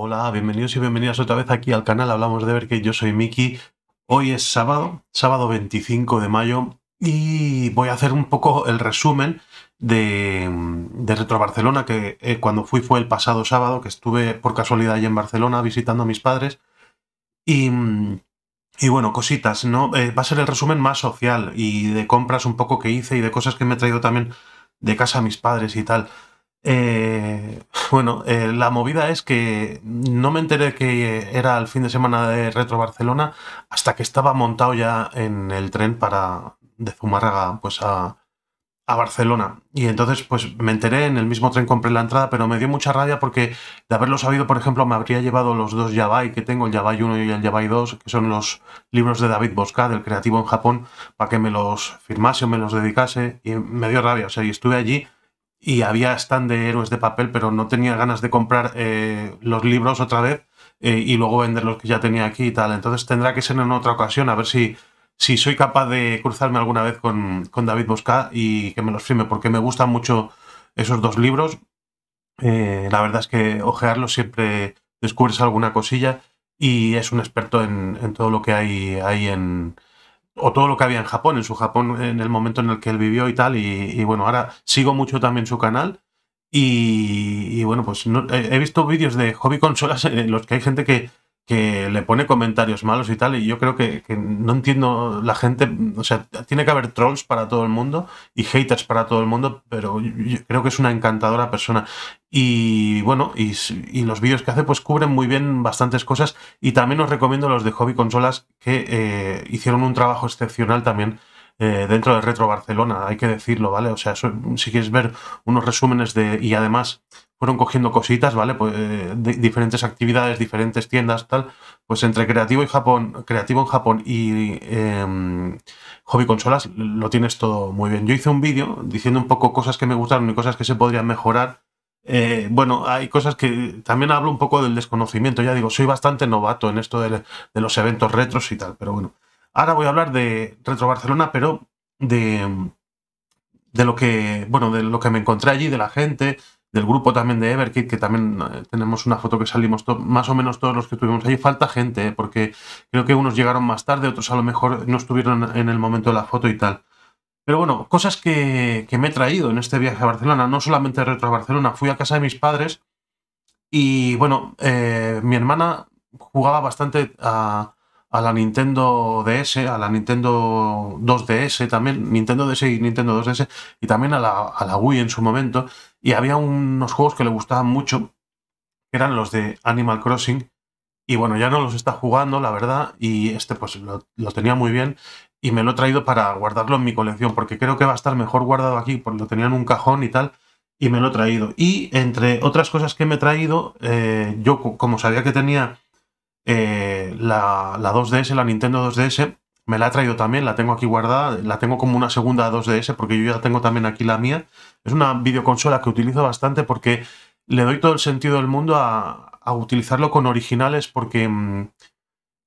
Hola, bienvenidos y bienvenidas otra vez aquí al canal Hablamos de Ver que yo soy Miki. Hoy es sábado, sábado 25 de mayo y voy a hacer un poco el resumen de, de Retro Barcelona que eh, cuando fui fue el pasado sábado que estuve por casualidad allí en Barcelona visitando a mis padres y, y bueno, cositas, ¿no? Eh, va a ser el resumen más social y de compras un poco que hice y de cosas que me he traído también de casa a mis padres y tal. Eh, bueno, eh, la movida es que no me enteré que era el fin de semana de Retro Barcelona hasta que estaba montado ya en el tren para de Zumárraga pues a, Barcelona. Y entonces pues me enteré, en el mismo tren compré la entrada, pero me dio mucha rabia porque de haberlo sabido, por ejemplo, me habría llevado los dos Yabai que tengo, el Yabai 1 y el Yabai 2, que son los libros de David Bosca, del creativo en Japón, para que me los firmase o me los dedicase. Y me dio rabia, o sea, y estuve allí y había stand de héroes de papel, pero no tenía ganas de comprar eh, los libros otra vez eh, y luego vender los que ya tenía aquí y tal. Entonces tendrá que ser en otra ocasión, a ver si, si soy capaz de cruzarme alguna vez con, David Bosca y que me los firme, porque me gustan mucho esos dos libros. Eh, la verdad es que ojearlo siempre descubres alguna cosilla y es un experto en, en todo lo que hay ahí en, o todo lo que había en Japón, en su Japón, en el momento en el que él vivió y tal. Y, bueno, ahora sigo mucho también su canal. Y, bueno, pues no, he, he visto vídeos de hobby consolas en los que hay gente que, que le pone comentarios malos y tal, y yo creo que, no entiendo la gente, o sea, tiene que haber trolls para todo el mundo y haters para todo el mundo, pero yo, creo que es una encantadora persona. Y bueno, y, los vídeos que hace pues cubren muy bien bastantes cosas y también os recomiendo los de Hobby Consolas que eh, hicieron un trabajo excepcional también. Eh, dentro de Retro Barcelona, hay que decirlo, ¿vale? O sea, si quieres ver unos resúmenes de. Y además, fueron cogiendo cositas, ¿vale? Pues eh, diferentes actividades, diferentes tiendas, tal. Pues entre creativo y Japón, creativo en Japón y em, hobby consolas, lo tienes todo muy bien. Yo hice un vídeo diciendo un poco cosas que me gustaron y cosas que se podrían mejorar. Eh, bueno, hay cosas que también hablo un poco del desconocimiento. Ya digo, soy bastante novato en esto de, los eventos retros y tal, pero bueno. Ahora voy a hablar de Retro Barcelona, pero de, de lo que, bueno, de lo que me encontré allí, de la gente, del grupo también de Everkit, que también eh, tenemos una foto que salimos más o menos todos los que estuvimos Ahí Falta gente, eh, porque creo que unos llegaron más tarde, otros a lo mejor no estuvieron en el momento de la foto y tal. Pero bueno, cosas que, que me he traído en este viaje a Barcelona, no solamente retro a Barcelona, fui a casa de mis padres y bueno, eh, mi hermana jugaba bastante a, a la Nintendo DS, a la Nintendo 2DS también, Nintendo DS y Nintendo 2DS, y también a la, a la Wii en su momento. Y había unos juegos que le gustaban mucho, que eran los de Animal Crossing. Y bueno, ya no los está jugando, la verdad, y este pues lo, lo tenía muy bien y me lo he traído para guardarlo en mi colección, porque creo que va a estar mejor guardado aquí, porque lo tenía en un cajón y tal, y me lo he traído. Y entre otras cosas que me he traído, eh, yo como sabía que tenía eh, la, 2DS, la Nintendo 2DS, me la ha traído también, la tengo aquí guardada, la tengo como una segunda 2DS porque yo ya tengo también aquí la mía. Es una videoconsola que utilizo bastante porque le doy todo el sentido del mundo a, a utilizarlo con originales porque mm,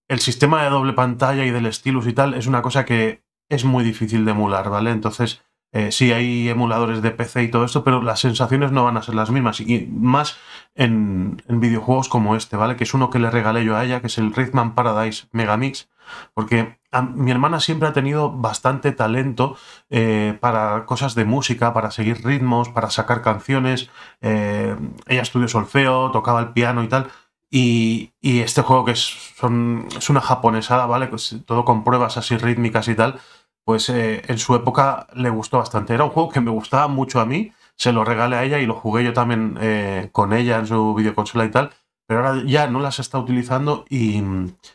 el sistema de doble pantalla y del stylus y tal es una cosa que es muy difícil de emular, ¿vale? Entonces eh, sí, hay emuladores de PC y todo esto, pero las sensaciones no van a ser las mismas. Y más en, videojuegos como este, ¿vale? Que es uno que le regalé yo a ella, que es el and Paradise Megamix. Porque mi hermana siempre ha tenido bastante talento eh, para cosas de música, para seguir ritmos, para sacar canciones. Eh, ella estudió solfeo, tocaba el piano y tal. Y, este juego que es, son, es una japonesada, ¿vale? todo con pruebas así rítmicas y tal pues eh, en su época le gustó bastante. Era un juego que me gustaba mucho a mí, se lo regalé a ella y lo jugué yo también eh, con ella en su videoconsola y tal, pero ahora ya no las está utilizando y,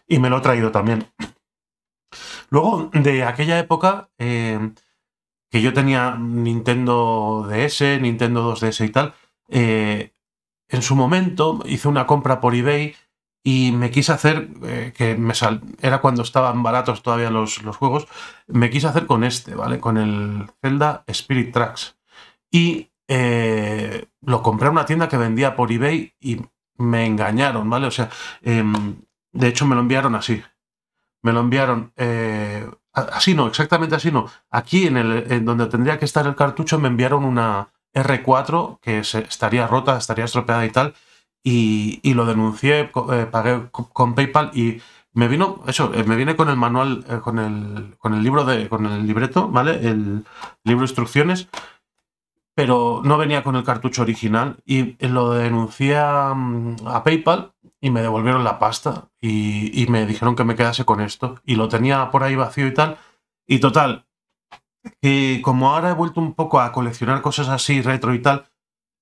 y me lo ha traído también. Luego, de aquella época, eh, que yo tenía Nintendo DS, Nintendo 2DS y tal, en su momento hice una compra por eBay y me quise hacer, eh, que era cuando estaban baratos todavía los, juegos, me quise hacer con este, ¿vale? Con el Zelda Spirit Tracks. Y eh, lo compré a una tienda que vendía por eBay y me engañaron, ¿vale? O sea, em, de hecho me lo enviaron así. Me lo enviaron eh, así, no, exactamente así, no. Aquí en, el, en donde tendría que estar el cartucho me enviaron una R4 que estaría rota, estaría estropeada y tal y, lo denuncié, eh, pagué con PayPal y me vino, eso, eh, me viene con el manual, eh, con, el, con el libro de, con el libreto, ¿vale? El libro de instrucciones, pero no venía con el cartucho original y lo denuncié a, mm, PayPal y me devolvieron la pasta y, me dijeron que me quedase con esto y lo tenía por ahí vacío y tal. Y total, y como ahora he vuelto un poco a coleccionar cosas así retro y tal,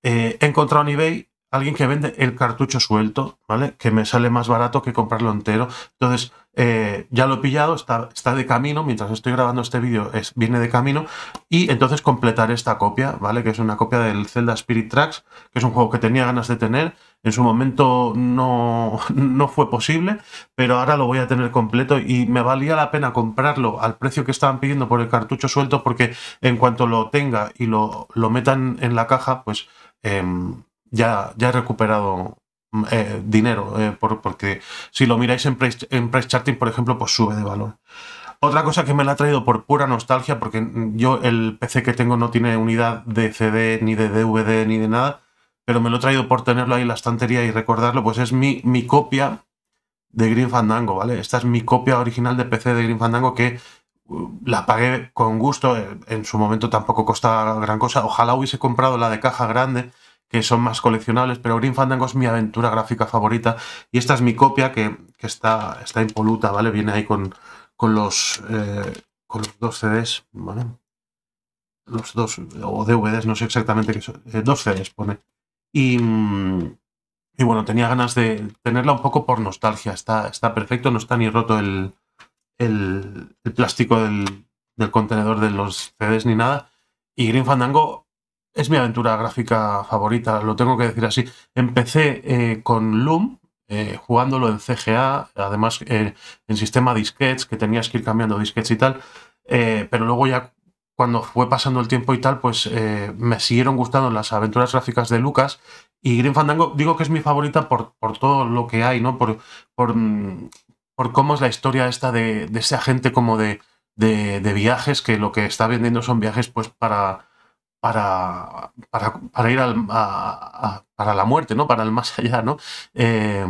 he encontrado en eBay alguien que vende el cartucho suelto, ¿vale? Que me sale más barato que comprarlo entero. Entonces, eh, ya lo he pillado, está, de camino, mientras estoy grabando este vídeo viene de camino, y entonces completaré esta copia, ¿vale? Que es una copia del Zelda Spirit Tracks, que es un juego que tenía ganas de tener, en su momento no, no fue posible, pero ahora lo voy a tener completo y me valía la pena comprarlo al precio que estaban pidiendo por el cartucho suelto, porque en cuanto lo tenga y lo, lo metan en la caja, pues... Em, ya, ya he recuperado mm, eh, dinero, eh, por, porque si lo miráis en price, charting, por ejemplo, pues sube de valor. Otra cosa que me la ha traído por pura nostalgia, porque mm, yo el PC que tengo no tiene unidad de CD, ni de DVD, ni de nada, pero me lo he traído por tenerlo ahí en la estantería y recordarlo, pues es mi, mi copia de Green Fandango, ¿vale? Esta es mi copia original de PC de Green Fandango que uh, la pagué con gusto, eh, en su momento tampoco costaba gran cosa, ojalá hubiese comprado la de caja grande, que son más coleccionables, pero Green Fandango es mi aventura gráfica favorita y esta es mi copia que, que está, está impoluta, ¿vale? Viene ahí con, eh, los, dos CDs, ¿vale? Los dos, o DVDs, no sé exactamente qué son, eh, dos CDs pone. Y, mm, y, bueno, tenía ganas de tenerla un poco por nostalgia, está, está perfecto, no está ni roto el, plástico del, del contenedor de los CDs ni nada. Y Green Fandango es mi aventura gráfica favorita, lo tengo que decir así. Empecé eh, con Loom, eh, jugándolo en CGA, además eh, en sistema disquets, que tenías que ir cambiando disquets y tal, pero luego ya cuando fue pasando el tiempo y tal, pues me siguieron gustando las aventuras gráficas de Lucas y Green Fandango, digo que es mi favorita por, por todo lo que hay, ¿no? Por, por, mm, cómo es la historia esta de, ese agente como de, de, de viajes, que lo que está vendiendo son viajes pues para para, para, ir al, a, para la muerte, ¿no? Para el más allá, ¿no? Eh,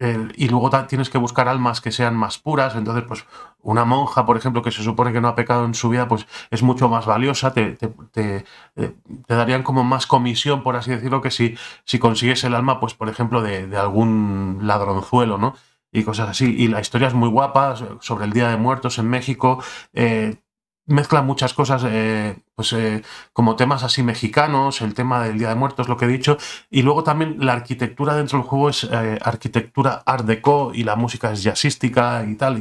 eh, y luego tienes que buscar almas que sean más puras, entonces pues una monja, por ejemplo, que se supone que no ha pecado en su vida, pues es mucho más valiosa, te, te, eh, darían como más comisión, por así decirlo, que si, si consigues el alma, pues por ejemplo, de, algún ladronzuelo, ¿no? y cosas así. Y la historia es muy guapa sobre el Día de Muertos en México mezcla muchas cosas, eh, pues eh, como temas así mexicanos, el tema del Día de Muertos, lo que he dicho, y luego también la arquitectura dentro del juego es eh, arquitectura art deco y la música es jazzística y tal,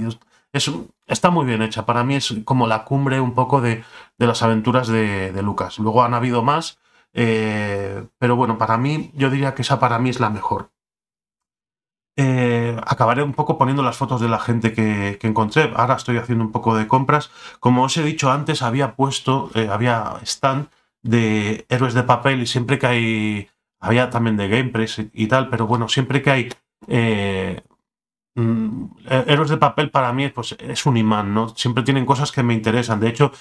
está muy bien hecha, para mí es como la cumbre un poco de, las aventuras de, de, Lucas. Luego han habido más, pero bueno, para mí yo diría que esa para mí es la mejor. Eh, acabaré un poco poniendo las fotos de la gente que, encontré. Ahora estoy haciendo un poco de compras. Como os he dicho antes, había puesto, eh, había stand de héroes de papel y siempre que hay, había también de GamePress y, tal, pero bueno, siempre que hay eh, mm, héroes de papel para mí pues, es un imán, ¿no? Siempre tienen cosas que me interesan. De hecho,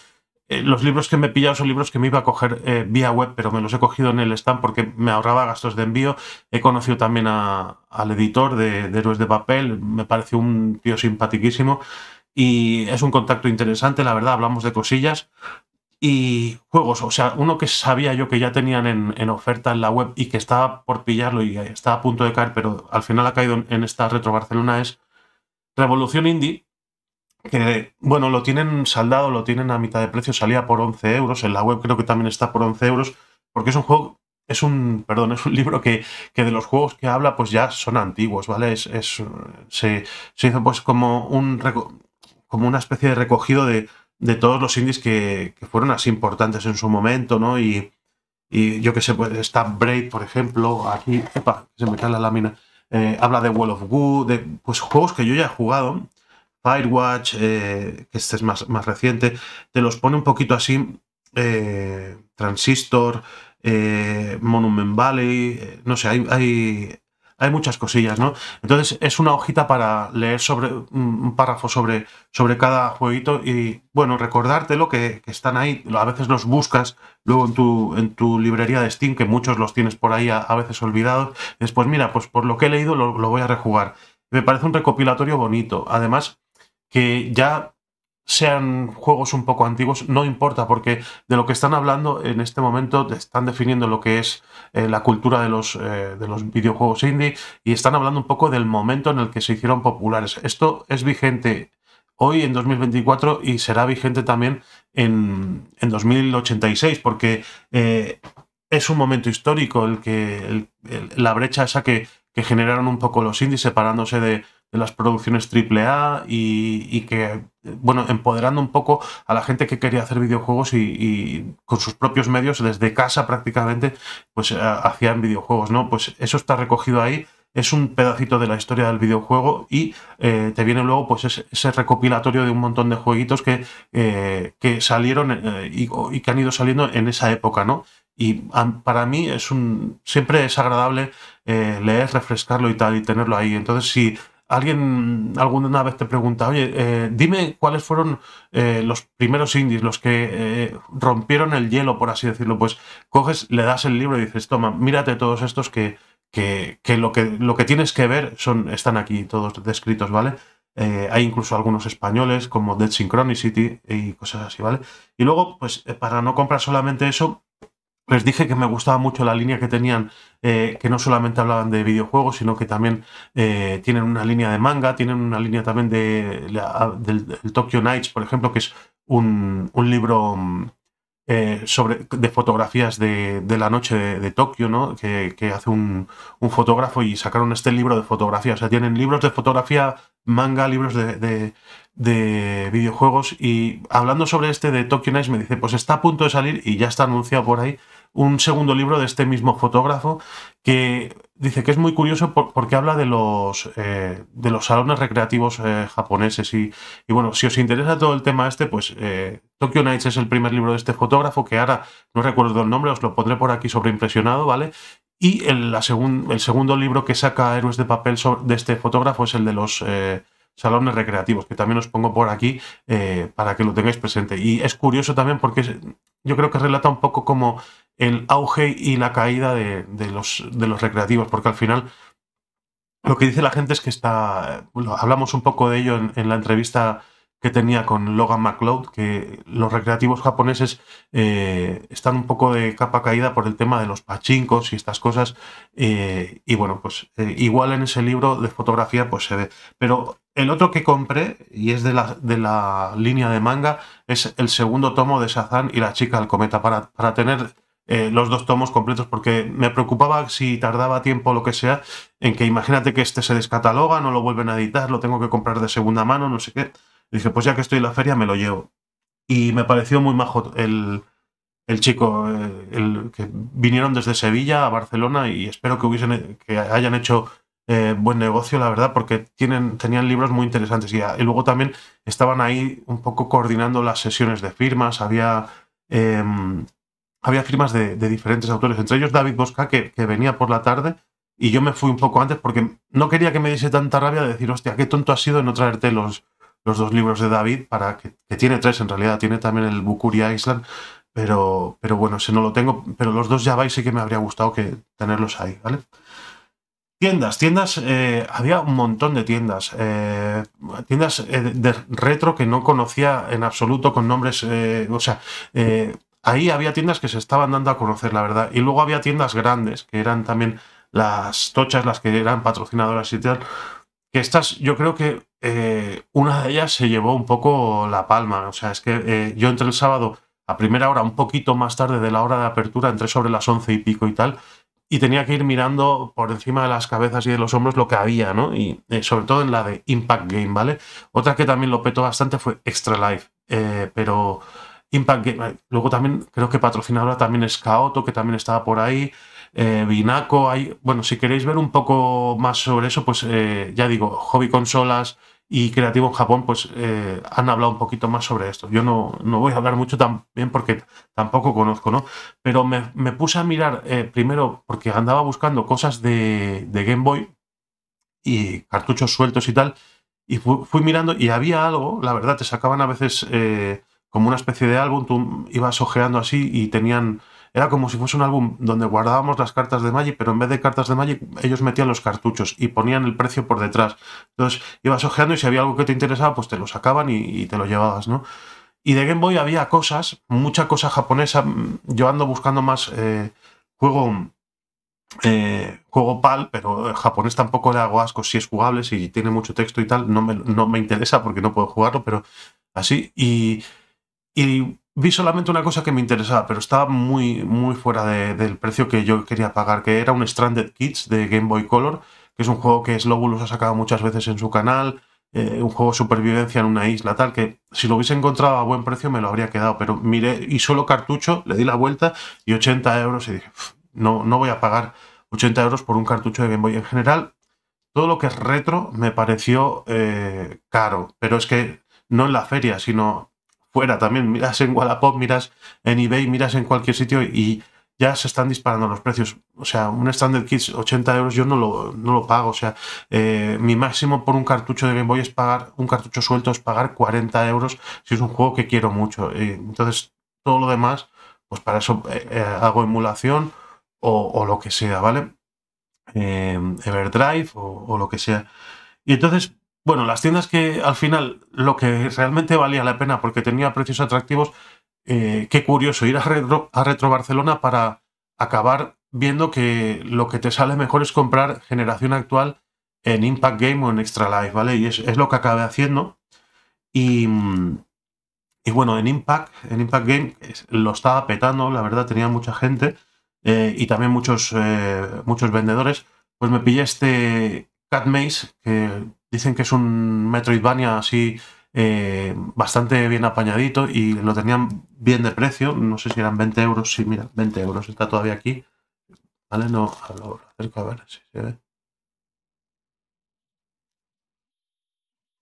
eh, los libros que me he pillado son libros que me iba a coger eh, vía web, pero me los he cogido en el stand porque me ahorraba gastos de envío. He conocido también al editor de, Héroes de Papel, me pareció un tío simpaticísimo y es un contacto interesante, la verdad, hablamos de cosillas. Y juegos, o sea, uno que sabía yo que ya tenían en, oferta en la web y que estaba por pillarlo y estaba a punto de caer, pero al final ha caído en esta Retro Barcelona es Revolución Indie, que, bueno, lo tienen saldado, lo tienen a mitad de precio, salía por 11 euros, en la web creo que también está por 11 euros, porque es un juego, es un, perdón, es un libro que, de los juegos que habla pues ya son antiguos, ¿vale? Es, se, hizo pues como, un, como una especie de recogido de, de todos los indies que, fueron así importantes en su momento, ¿no? Y, y yo que sé, pues está Braid, por ejemplo, aquí, epa, se me cae la lámina, eh, habla de World of good de pues juegos que yo ya he jugado Firewatch, eh, que este es más, más, reciente, te los pone un poquito así, eh, Transistor, eh, Monument Valley, no sé, hay, hay, muchas cosillas, ¿no? Entonces es una hojita para leer sobre un párrafo sobre, sobre cada jueguito y, bueno, recordártelo que, que están ahí, a veces los buscas luego en tu, en tu librería de Steam, que muchos los tienes por ahí a, veces olvidados, después mira, pues por lo que he leído lo, lo voy a rejugar. Me parece un recopilatorio bonito. Además, que ya sean juegos un poco antiguos, no importa, porque de lo que están hablando en este momento están definiendo lo que es eh, la cultura de los, eh, de los videojuegos indie y están hablando un poco del momento en el que se hicieron populares. Esto es vigente hoy en 2024 y será vigente también en, 2086, porque eh, es un momento histórico el que la brecha esa que, que generaron un poco los indies separándose de de las producciones AAA y, que, bueno, empoderando un poco a la gente que quería hacer videojuegos y, con sus propios medios, desde casa prácticamente, pues eh, hacían videojuegos, ¿no? Pues eso está recogido ahí es un pedacito de la historia del videojuego y eh, te viene luego pues ese, recopilatorio de un montón de jueguitos que, eh, que salieron y, que han ido saliendo en esa época, ¿no? Y para mí es un siempre es agradable leer, refrescarlo y tal y tenerlo ahí. Entonces, si alguien alguna vez te pregunta, oye, eh, dime cuáles fueron eh, los primeros indies, los que eh, rompieron el hielo, por así decirlo. Pues coges, le das el libro y dices, toma, mírate todos estos que, que, que lo, que lo que tienes que ver son, están aquí todos descritos, ¿vale? hay incluso algunos españoles como Dead Synchronicity y cosas así, ¿vale? Y luego, pues para no comprar solamente eso, les dije que me gustaba mucho la línea que tenían, eh, que no solamente hablaban de videojuegos, sino que también eh, tienen una línea de manga, tienen una línea también de, del, Tokyo Nights, por ejemplo, que es un, libro eh, sobre, de fotografías de, la noche de, Tokio, ¿no? que, hace un, fotógrafo y sacaron este libro de fotografía. O sea, tienen libros de fotografía, manga, libros de, de videojuegos y hablando sobre este de Tokyo Nights me dice, pues está a punto de salir y ya está anunciado por ahí un segundo libro de este mismo fotógrafo que dice que es muy curioso porque habla de los, eh, de los salones recreativos eh, japoneses. Y, bueno, si os interesa todo el tema este, pues eh, Tokyo Nights es el primer libro de este fotógrafo que ahora no recuerdo el nombre, os lo pondré por aquí sobreimpresionado, ¿vale? Y el, la el segundo libro que saca Héroes de Papel de este fotógrafo es el de los salones recreativos, que también os pongo por aquí para que lo tengáis presente. Y es curioso también porque yo creo que relata un poco como el auge y la caída de, los, recreativos, porque al final lo que dice la gente es que está, hablamos un poco de ello en, la entrevista que tenía con Logan McLeod, que los recreativos japoneses eh, están un poco de capa caída por el tema de los pachincos y estas cosas. Eh, y bueno, pues eh, igual en ese libro de fotografía pues se ve. Pero el otro que compré, y es de la, de la línea de manga, es el segundo tomo de Sazán y la chica al cometa, para, tener eh, los dos tomos completos, porque me preocupaba si tardaba tiempo o lo que sea, en que imagínate que este se descataloga, no lo vuelven a editar, lo tengo que comprar de segunda mano, no sé qué. dije, pues ya que estoy en la feria, me lo llevo. Y me pareció muy majo el, el chico, eh, el, que vinieron desde Sevilla a Barcelona y espero que, hubiesen, que hayan hecho eh, buen negocio, la verdad, porque tenían libros muy interesantes. Ah, y, luego también estaban ahí un poco coordinando las sesiones de firmas, había, em, había firmas de, diferentes autores, entre ellos David Bosca, que, venía por la tarde. Y yo me fui un poco antes porque no quería que me diese tanta rabia de decir, hostia, qué tonto ha sido no traerte los, los dos libros de David, para que, tiene tres en realidad, tiene también el Bukuria Island, pero, pero bueno, si no lo tengo, pero los dos ya vais y que me habría gustado que tenerlos ahí, ¿vale? Tiendas, tiendas, eh, había un montón de tiendas, eh, tiendas eh, de retro que no conocía en absoluto con nombres, o sea, ahí había tiendas que se estaban dando a conocer, la verdad. Y luego había tiendas grandes, que eran también las tochas, las que eran patrocinadoras y tal. Que estas, yo creo que una de ellas se llevó un poco la palma. O sea, es que yo entré el sábado a primera hora, un poquito más tarde de la hora de apertura, entré sobre las once y pico y tal, y tenía que ir mirando por encima de las cabezas y de los hombros lo que había, ¿no? Y eh, sobre todo en la de Impact Game, ¿vale? Otra que también lo petó bastante fue Extra Life, eh, pero Impact Game, luego también creo que patrocinadora también es Kaoto, que también estaba por ahí, eh, Binaco, hay, bueno, si queréis ver un poco más sobre eso, pues eh, ya digo, Hobby Consolas, y Creativo Japón pues eh, han hablado un poquito más sobre esto. Yo no, no voy a hablar mucho también porque tampoco conozco, ¿no? Pero me, puse a mirar eh, primero porque andaba buscando cosas de, Game Boy y cartuchos sueltos y tal. Y fui, mirando y había algo, la verdad, te sacaban a veces eh, como una especie de álbum, tú ibas ojeando así y tenían era como si fuese un álbum donde guardábamos las cartas de Magic, pero en vez de cartas de Magic, ellos metían los cartuchos y ponían el precio por detrás. Entonces ibas ojeando y si había algo que te interesaba, pues te lo sacaban y, te lo llevabas, ¿no? Y de Game Boy había cosas, mucha cosa japonesa. Yo ando buscando más eh, juego. Eh, juego PAL, pero eh, japonés tampoco le hago asco si es jugable, si tiene mucho texto y tal, no me, no me interesa porque no puedo jugarlo, pero así. y vi solamente una cosa que me interesaba, pero estaba muy, muy fuera de, del precio que yo quería pagar, que era un Stranded Kids de Game Boy Color, que es un juego que Slobulus ha sacado muchas veces en su canal, eh, un juego de supervivencia en una isla, tal, que si lo hubiese encontrado a buen precio me lo habría quedado, pero miré y solo cartucho, le di la vuelta y 80 euros y dije, no, no voy a pagar 80 euros por un cartucho de Game Boy. En general, todo lo que es retro me pareció eh, caro, pero es que no en la feria, sino fuera también. Miras en Wallapop, miras en eBay, miras en cualquier sitio y ya se están disparando los precios. O sea, un Standard kids 80 euros yo no lo, no lo pago. O sea, eh, mi máximo por un cartucho de Game Boy es pagar, un cartucho suelto es pagar 40 euros si es un juego que quiero mucho. entonces, todo lo demás, pues para eso eh, eh, hago emulación o, lo que sea, ¿vale? Everdrive o, o lo que sea. Y entonces, bueno, las tiendas que al final lo que realmente valía la pena porque tenía precios atractivos, eh, qué curioso ir a Retro, a Barcelona para acabar viendo que lo que te sale mejor es comprar generación actual en Impact Game o en Extra Life, ¿vale? Y es, lo que acabé haciendo. Y, bueno, en Impact, en Impact Game lo estaba petando, la verdad, tenía mucha gente eh, y también muchos, eh, muchos vendedores. Pues me pillé este Cat Maze, que Dicen que es un Metroidvania así eh, bastante bien apañadito y lo tenían bien de precio. No sé si eran 20 euros. Sí, mira, 20 euros está todavía aquí. Vale, no, a lo a ver si se ve.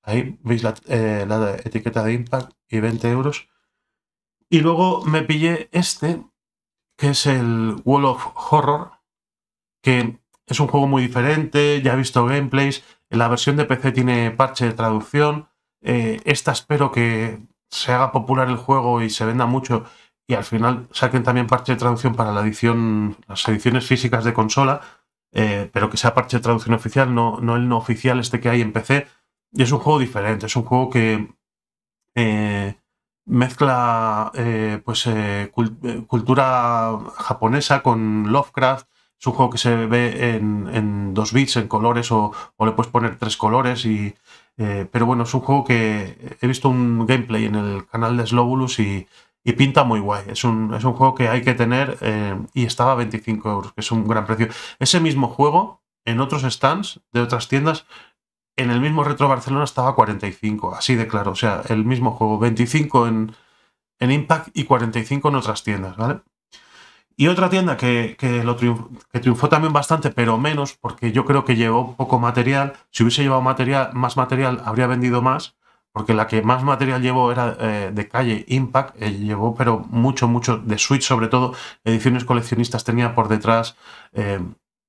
Ahí veis la, eh, la etiqueta de Impact y 20 euros. Y luego me pillé este, que es el Wall of Horror, que es un juego muy diferente, ya he visto gameplays, la versión de PC tiene parche de traducción. Eh, esta espero que se haga popular el juego y se venda mucho y al final saquen también parche de traducción para la edición, las ediciones físicas de consola, eh, pero que sea parche de traducción oficial, no, no el no oficial este que hay en PC. Y es un juego diferente, es un juego que eh, mezcla pues, cultura japonesa con Lovecraft, es un juego que se ve en, dos bits, en colores, o, le puedes poner tres colores. Y, eh, pero bueno, es un juego que he visto un gameplay en el canal de Slobulus y, pinta muy guay. Es un, es un, juego que hay que tener eh, y estaba a 25 euros, que es un gran precio. Ese mismo juego, en otros stands de otras tiendas, en el mismo Retro Barcelona estaba a 45, así de claro. O sea, el mismo juego, 25 en, en Impact y 45 en otras tiendas, ¿vale? Y otra tienda que, triunfó, que, también bastante, pero menos, porque yo creo que llevó poco material. Si hubiese llevado material, más material, habría vendido más, porque la que más material llevó era eh, de calle Impact, eh, llevó, pero mucho, mucho, de Switch sobre todo, ediciones coleccionistas tenía por detrás. Eh,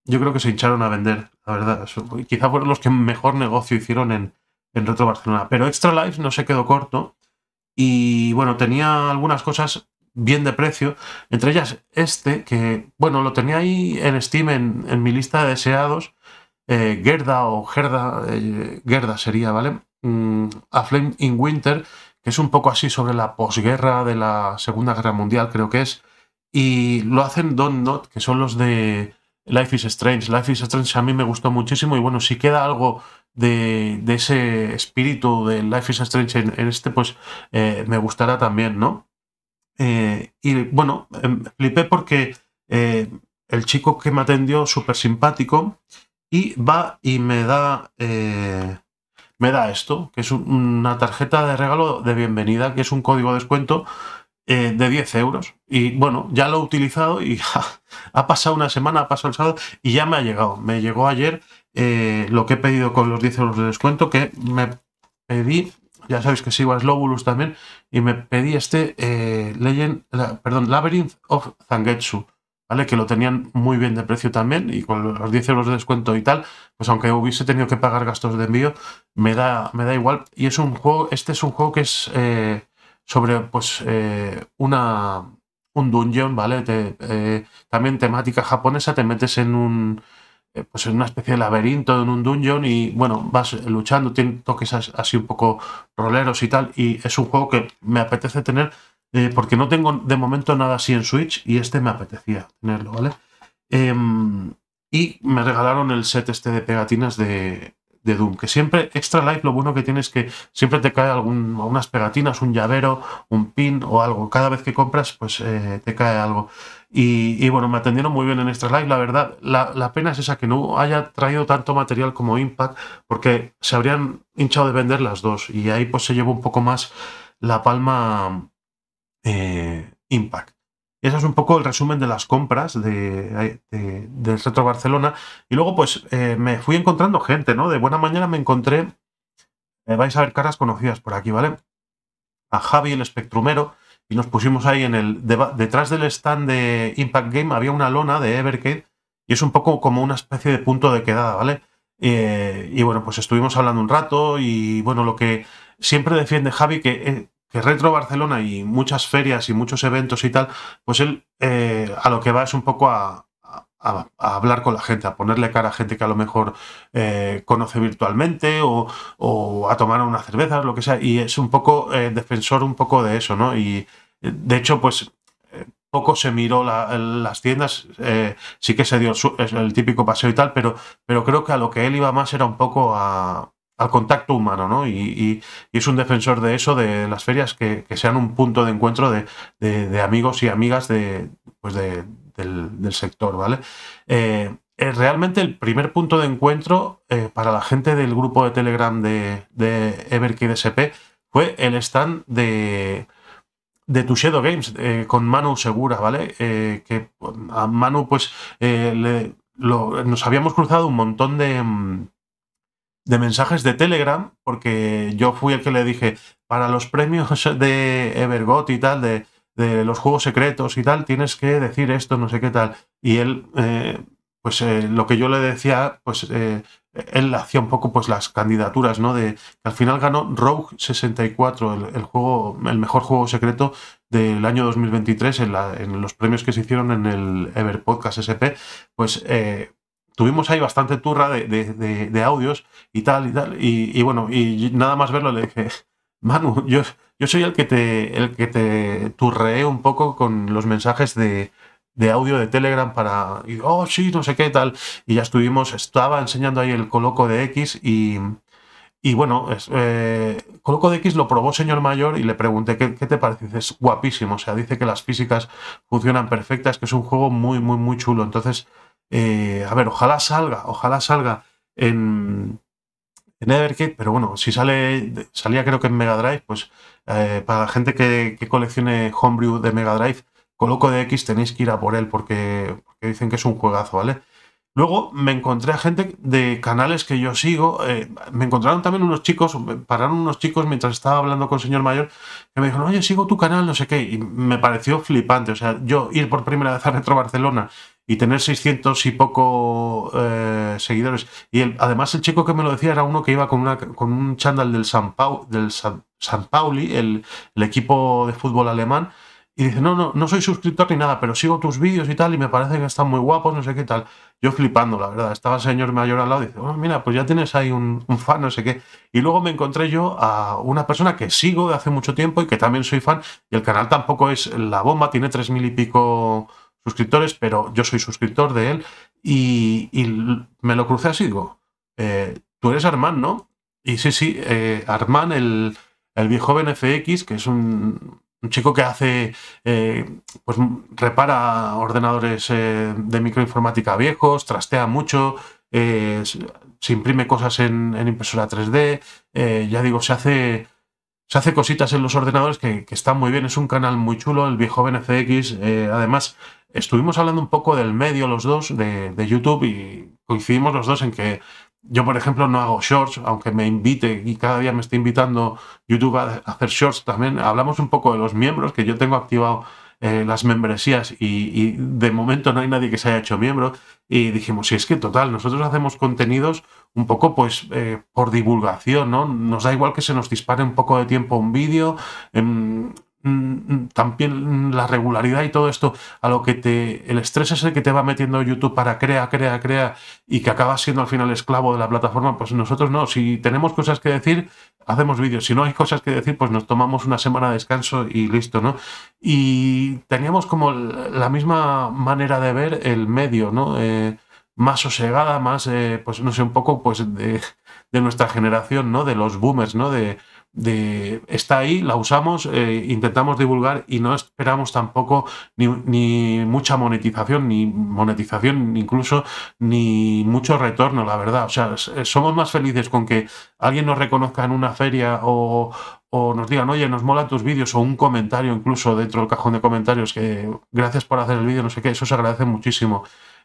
yo creo que se hincharon a vender, la verdad. Quizá fueron los que mejor negocio hicieron en, en Retro Barcelona. Pero Extra Life no se quedó corto. Y bueno, tenía algunas cosas bien de precio. Entre ellas este, que bueno, lo tenía ahí en Steam en, mi lista de deseados. Eh, Gerda o Gerda, eh, Gerda sería, ¿vale? Mm, a Flame in Winter, que es un poco así sobre la posguerra de la Segunda Guerra Mundial, creo que es. Y lo hacen Don Not, que son los de Life is Strange. Life is Strange a mí me gustó muchísimo y bueno, si queda algo de, ese espíritu de Life is Strange en, este, pues eh, me gustará también, ¿no? Eh, y bueno, em, flipé porque eh, el chico que me atendió, súper simpático, y va y me da, eh, me da esto, que es una tarjeta de regalo de bienvenida, que es un código de descuento de 10 euros. Y bueno, ya lo he utilizado y ha pasado una semana, ha pasado el sábado y ya me ha llegado. Me llegó ayer lo que he pedido con los 10 euros de descuento, que me pedí ya sabéis que sigo a Slobulus también, y me pedí este eh, Legend, perdón, Labyrinth of Zangetsu, ¿vale? Que lo tenían muy bien de precio también, y con los 10 euros de descuento y tal, pues aunque hubiese tenido que pagar gastos de envío, me da, me da igual. Y es un juego, este es un juego que es eh, sobre, pues, eh, una, un dungeon, ¿vale? también temática japonesa, te metes en un eh, pues en una especie de laberinto, en un dungeon, y bueno, vas eh, luchando, tiene toques así un poco roleros y tal, y es un juego que me apetece tener, eh, porque no tengo de momento nada así en Switch, y este me apetecía tenerlo, ¿vale? Em, y me regalaron el set este de pegatinas de, de Doom, que siempre, Extra Life, lo bueno que tiene es que siempre te cae algunas unas pegatinas, un llavero, un pin o algo, cada vez que compras, pues te cae algo. Y, bueno, me atendieron muy bien en estas Live. La verdad, la, pena es esa, que no haya traído tanto material como Impact, porque se habrían hinchado de vender las dos. Y ahí pues se llevó un poco más la palma eh, Impact. Ese es un poco el resumen de las compras de, eh, del Retro Barcelona. Y luego, pues, eh, me fui encontrando gente, ¿no? De buena mañana me encontré, vais a ver caras conocidas por aquí, ¿vale? A Javi, el espectrumero, y nos pusimos ahí en el detrás del stand de Impact Game había una lona de Evercade y es un poco como una especie de punto de quedada, ¿vale? Eh, y bueno, pues estuvimos hablando un rato y bueno, lo que siempre defiende Javi, que, eh, Retro Barcelona y muchas ferias y muchos eventos y tal, pues él eh, a lo que va es un poco a, a, hablar con la gente, a ponerle cara a gente que a lo mejor conoce virtualmente o, o, a tomar unas cervezas, lo que sea, y es un poco defensor un poco de eso, ¿no? Y, de hecho, pues eh, poco se miró las tiendas, eh, sí que se dio el, típico paseo y tal, pero, pero creo que a lo que él iba más era un poco al contacto humano, ¿no? Y, es un defensor de eso, de las ferias, que, sean un punto de encuentro de, amigos y amigas de, pues del, sector, ¿vale? Eh, realmente el primer punto de encuentro para la gente del grupo de Telegram de, de Everkey fue el stand de de tu Shadow Games eh, con Manu Segura, ¿vale? Eh, que a Manu, pues, eh, nos habíamos cruzado un montón de, mm, de mensajes de Telegram, porque yo fui el que le dije, para los premios de Evergot y tal, de, de los juegos secretos y tal, tienes que decir esto, no sé qué tal. Y él, pues, lo que yo le decía, pues, él hacía un poco pues las candidaturas, ¿no? De que al final ganó Rogue 64, el, juego, el mejor juego secreto del año 2023 en, la, en, los premios que se hicieron en el Ever Podcast SP, pues eh, tuvimos ahí bastante turra de, de, audios y tal y tal y, bueno y nada más verlo le dije Manu, yo, yo soy el que te el que te turreé un poco con los mensajes de de audio de Telegram para, oh, sí, no sé qué tal. Y ya estuvimos, estaba enseñando ahí el coloco de X y, y bueno, eh, coloco de X lo probó señor mayor y le pregunté ¿qué, te parece. es guapísimo, o sea, dice que las físicas funcionan perfectas, que es un juego muy, muy, muy chulo. Entonces, eh, a ver, ojalá salga, ojalá salga en, en pero bueno, si sale, salía creo que en Mega Drive, pues eh, para la gente que coleccione Homebrew de Mega Drive, Coloco de X tenéis que ir a por él porque, dicen que es un juegazo, ¿vale? Luego me encontré a gente de canales que yo sigo. Eh, me encontraron también unos chicos, pararon unos chicos mientras estaba hablando con el señor mayor, que me dijeron, oye, sigo tu canal, no sé qué. Y me pareció flipante. O sea, yo ir por primera vez a Retro Barcelona y tener 600 y poco eh, seguidores. Y además el chico que me lo decía era uno que iba con, una, con un chándal del San, del Pauli, el equipo de fútbol alemán y dice, no, no, no soy suscriptor ni nada, pero sigo tus vídeos y tal, y me parece que están muy guapos, no sé qué tal. Yo flipando, la verdad. Estaba el señor mayor al lado y dice, oh, mira, pues ya tienes ahí un, fan, no sé qué. Y luego me encontré yo a una persona que sigo de hace mucho tiempo y que también soy fan, y el canal tampoco es la bomba, tiene tres mil y pico suscriptores, pero yo soy suscriptor de él, y, me lo crucé así, digo, eh, tú eres Armán, ¿no? Y sí, sí, eh, Armán, el, el viejo BNFX, que es un un chico que hace, eh, pues repara ordenadores eh, de microinformática viejos, trastea mucho, eh, se imprime cosas en, impresora 3D, ya digo, se hace, se hace cositas en los ordenadores que, están muy bien, es un canal muy chulo, el viejo BNFX, además estuvimos hablando un poco del medio los dos, de, de YouTube, y coincidimos los dos en que yo, por ejemplo, no hago shorts, aunque me invite y cada día me está invitando YouTube a hacer shorts también. Hablamos un poco de los miembros, que yo tengo activado eh, las membresías y, de momento no hay nadie que se haya hecho miembro. Y dijimos, si es que total, nosotros hacemos contenidos un poco pues eh, por divulgación, ¿no? Nos da igual que se nos dispare un poco de tiempo un vídeo. Em, Mm, mm, también la regularidad y todo esto, a lo que te. El estrés es el que te va metiendo YouTube para crea, crea, crea, y que acabas siendo al final esclavo de la plataforma, pues nosotros no. Si tenemos cosas que decir, hacemos vídeos. Si no hay cosas que decir, pues nos tomamos una semana de descanso y listo, ¿no? Y teníamos como la misma manera de ver el medio, ¿no? Eh, más sosegada, más, eh, pues no sé, un poco pues de, nuestra generación, ¿no? De los boomers, ¿no? De está ahí, la usamos, eh, intentamos divulgar y no esperamos tampoco ni, mucha monetización, ni monetización incluso, ni mucho retorno, la verdad. O sea, eh, somos más felices con que alguien nos reconozca en una feria o, nos digan, oye, nos molan tus vídeos, o un comentario incluso dentro del cajón de comentarios, que gracias por hacer el vídeo, no sé qué, eso se agradece muchísimo.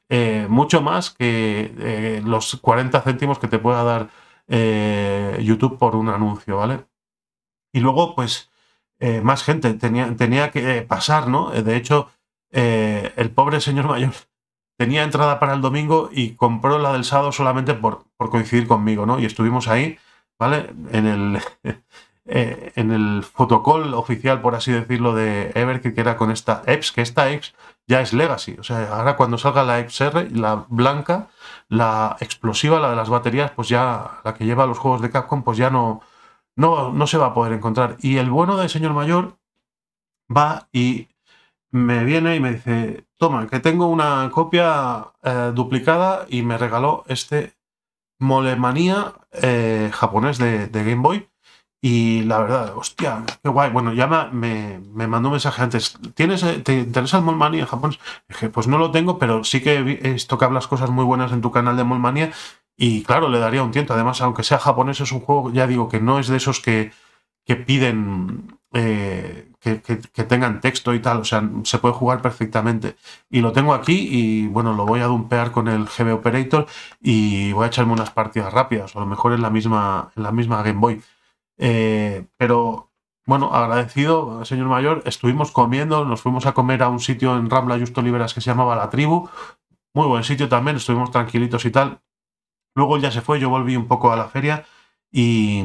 Eh, mucho más que los 40 céntimos que te pueda dar YouTube por un anuncio, ¿vale? Y luego, pues, eh, más gente tenía, que pasar, ¿no? Eh, de hecho, eh, el pobre señor mayor tenía entrada para el domingo y compró la del sábado solamente por, por coincidir conmigo, ¿no? Y estuvimos ahí, ¿vale? En el, en el oficial, por así decirlo, de ever que era con esta EPS, que esta EPS ya es Legacy. O sea, ahora cuando salga la EPS-R, la blanca, la explosiva, la de las baterías, pues ya, la que lleva los juegos de Capcom, pues ya no no, no se va a poder encontrar. Y el bueno del señor mayor va y me viene y me dice, toma, que tengo una copia eh, duplicada y me regaló este Molemanía eh, japonés de, Game Boy. Y la verdad, hostia, qué guay. Bueno, ya me, me, mandó un mensaje antes. ¿Tienes, eh, ¿Te interesa el en japonés? Dije, pues no lo tengo, pero sí que he visto que hablas cosas muy buenas en tu canal de Molmanía y claro, le daría un tiento. Además, aunque sea japonés, es un juego, ya digo, que no es de esos que, que piden eh, que, tengan texto y tal. O sea, se puede jugar perfectamente. Y lo tengo aquí y bueno, lo voy a dumpear con el GB Operator y voy a echarme unas partidas rápidas, a lo mejor en la misma, en la misma Game Boy. Eh, pero bueno, agradecido, señor mayor. Estuvimos comiendo, nos fuimos a comer a un sitio en Rambla Justo Liberas que se llamaba La Tribu. Muy buen sitio también, estuvimos tranquilitos y tal. Luego ya se fue, yo volví un poco a la feria y,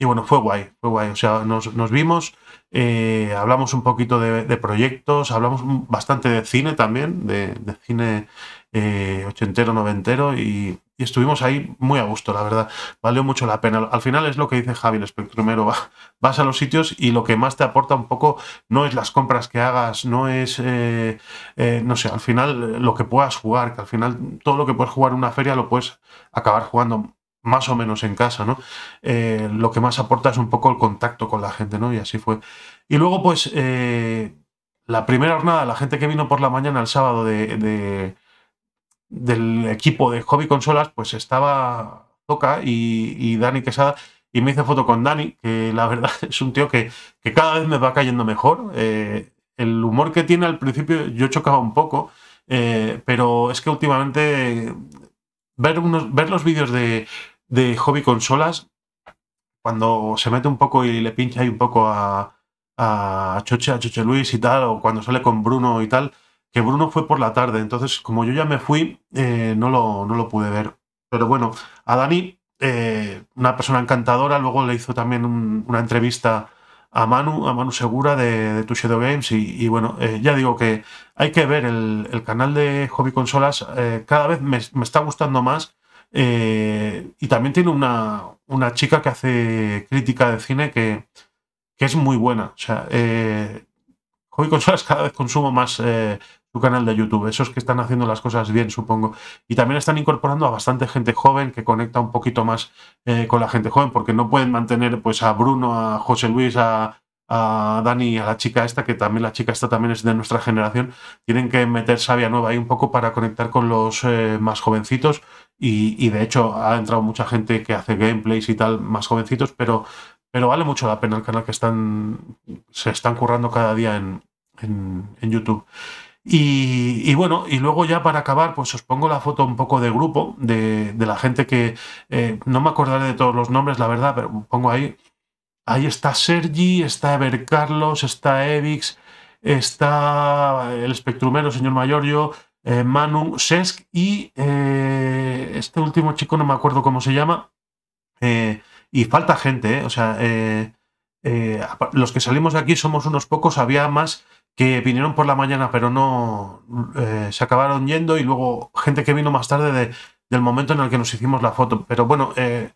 bueno, fue guay, fue guay. O sea, nos, vimos, eh, hablamos un poquito de, proyectos, hablamos bastante de cine también, de, cine eh, ochentero, noventero y estuvimos ahí muy a gusto, la verdad. Valió mucho la pena. Al final es lo que dice Javi, el espectrumero. Vas a los sitios y lo que más te aporta un poco no es las compras que hagas, no es, eh, eh, no sé, al final eh, lo que puedas jugar, que al final todo lo que puedes jugar en una feria lo puedes acabar jugando más o menos en casa, ¿no? lo que más aporta es un poco el contacto con la gente, ¿no? Y así fue. Y luego, pues, la primera jornada, la gente que vino por la mañana el sábado de del equipo de Hobby Consolas, pues estaba Toca y, Dani Quesada. Y me hice foto con Dani, que la verdad es un tío que, cada vez me va cayendo mejor. Eh, el humor que tiene al principio yo chocaba un poco, eh, pero es que últimamente ver, unos, ver los vídeos de, Hobby Consolas, cuando se mete un poco y le pincha ahí un poco a, Choche, a Choche Luis y tal, o cuando sale con Bruno y tal, que Bruno fue por la tarde, entonces como yo ya me fui, eh, no, lo, no, lo, pude ver. Pero bueno, a Dani, eh, una persona encantadora, luego le hizo también una entrevista a Manu, a Manu Segura de, de Tu Shadow Games y, bueno, eh, ya digo que hay que ver el, canal de Hobby Consolas, cada vez me, está gustando más y también tiene una, chica que hace crítica de cine que, que es muy buena, o sea... Hobby Consolas cada vez consumo más su canal de YouTube. Esos que están haciendo las cosas bien, supongo. Y también están incorporando a bastante gente joven que conecta un poquito más eh, con la gente joven, porque no pueden mantener pues a Bruno, a José Luis, a, Dani, a la chica esta, que también la chica esta también es de nuestra generación. Tienen que meter Sabia nueva ahí un poco para conectar con los eh, más jovencitos. Y, de hecho ha entrado mucha gente que hace gameplays y tal, más jovencitos, pero, pero vale mucho la pena el canal que están, se están currando cada día en, en, en YouTube. Y, bueno, y luego ya para acabar, pues os pongo la foto un poco de grupo, de, la gente que eh, no me acordaré de todos los nombres, la verdad, pero pongo ahí. Ahí está Sergi, está Ever Carlos, está Evix, está el espectrumero, señor Mayorio, eh, Manu, Sesk y eh, este último chico, no me acuerdo cómo se llama. y falta gente, o sea, los que salimos de aquí somos unos pocos, había más que vinieron por la mañana pero no eh, se acabaron yendo y luego gente que vino más tarde del momento en el que nos hicimos la foto. Pero bueno, eh,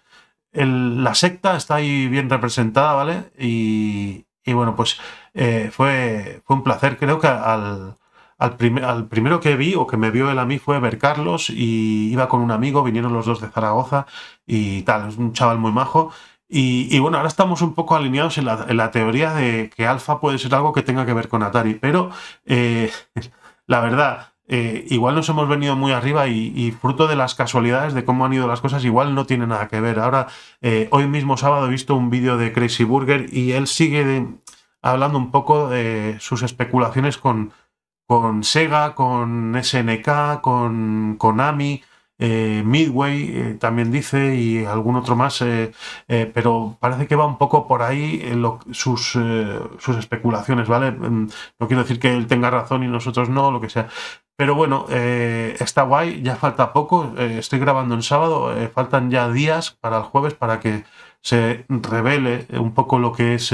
la secta está ahí bien representada, ¿vale? Y, bueno, pues eh, fue, un placer. Creo que al, al, al, primero que vi o que me vio él a mí fue Ver Carlos y iba con un amigo, vinieron los dos de Zaragoza y tal, es un chaval muy majo. Y, bueno, ahora estamos un poco alineados en la, teoría de que Alpha puede ser algo que tenga que ver con Atari, pero eh, la verdad, eh, igual nos hemos venido muy arriba y, fruto de las casualidades de cómo han ido las cosas, igual no tiene nada que ver. Ahora, eh, hoy mismo sábado he visto un vídeo de Crazy Burger y él sigue hablando un poco de sus especulaciones con, con Sega, con SNK, con Ami. Eh, Midway eh, también dice y algún otro más, eh, pero parece que va un poco por ahí sus, sus especulaciones, ¿vale? Mm, no quiero decir que él tenga razón y nosotros no, lo que sea. Pero bueno, está guay, ya falta poco, estoy grabando en sábado, faltan ya días para el jueves para que se revele un poco lo que es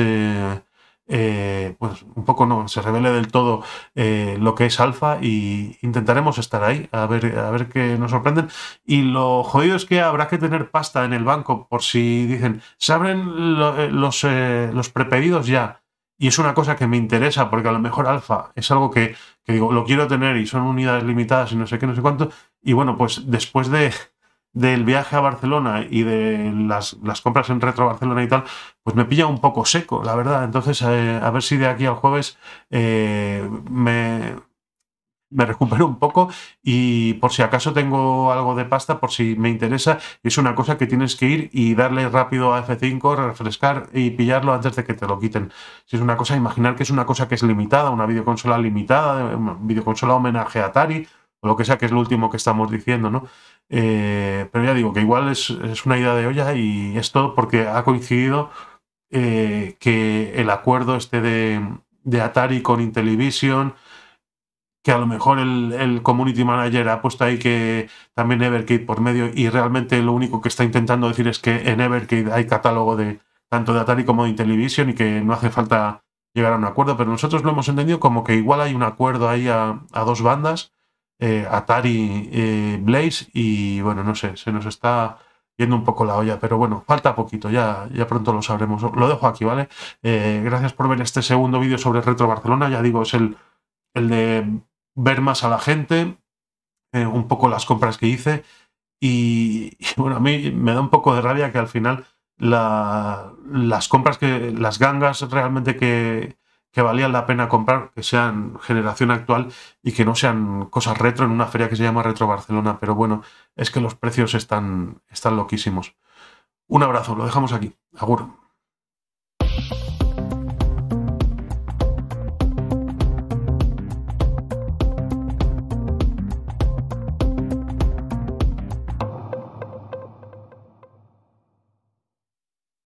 eh, pues un poco no se revele del todo eh, lo que es alfa y intentaremos estar ahí a ver a ver qué nos sorprenden y lo jodido es que habrá que tener pasta en el banco por si dicen se abren eh, los los prepedidos ya y es una cosa que me interesa porque a lo mejor alfa es algo que, que digo lo quiero tener y son unidades limitadas y no sé qué no sé cuánto y bueno pues después de del viaje a Barcelona y de las, las, compras en Retro Barcelona y tal, pues me pilla un poco seco, la verdad. Entonces, eh, a ver si de aquí al jueves eh, me, me recupero un poco y por si acaso tengo algo de pasta, por si me interesa, es una cosa que tienes que ir y darle rápido a F5, refrescar y pillarlo antes de que te lo quiten. Si es una cosa, imaginar que es una cosa que es limitada, una videoconsola limitada, una videoconsola homenaje a Atari, o lo que sea, que es lo último que estamos diciendo, ¿no? Eh, pero ya digo que igual es, una idea de olla y es todo porque ha coincidido eh, que el acuerdo este de, Atari con Intellivision, que a lo mejor el, community manager ha puesto ahí que también Evercade por medio y realmente lo único que está intentando decir es que en Evercade hay catálogo de tanto de Atari como de Intellivision y que no hace falta llegar a un acuerdo, pero nosotros lo hemos entendido como que igual hay un acuerdo ahí a, a dos bandas eh, Atari eh, Blaze y bueno, no sé, se nos está yendo un poco la olla, pero bueno, falta poquito, ya, ya pronto lo sabremos. Lo dejo aquí, ¿vale? Eh, gracias por ver este segundo vídeo sobre Retro Barcelona, ya digo, es el, el de ver más a la gente, un poco las compras que hice y, bueno, a mí me da un poco de rabia que al final las compras, que las gangas realmente que, que valían la pena comprar, que sean generación actual y que no sean cosas retro en una feria que se llama Retro Barcelona. Pero bueno, es que los precios están, están loquísimos. Un abrazo, lo dejamos aquí. Agur.